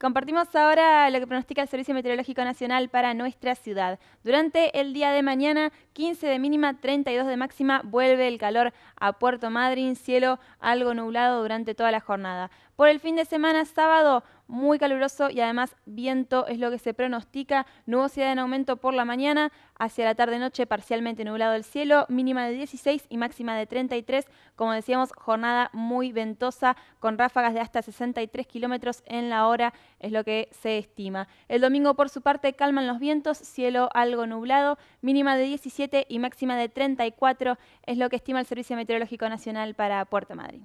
Compartimos ahora lo que pronostica el Servicio Meteorológico Nacional para nuestra ciudad. Durante el día de mañana, 15 de mínima, 32 de máxima, vuelve el calor a Puerto Madryn, cielo algo nublado durante toda la jornada. Por el fin de semana, sábado, muy caluroso y además viento es lo que se pronostica. Nubosidad en aumento por la mañana, hacia la tarde-noche parcialmente nublado el cielo, mínima de 16 y máxima de 33. Como decíamos, jornada muy ventosa con ráfagas de hasta 63 kilómetros en la hora es lo que se estima. El domingo, por su parte, calman los vientos, cielo algo nublado, mínima de 17 y máxima de 34 es lo que estima el Servicio Meteorológico Nacional para Puerto Madrid.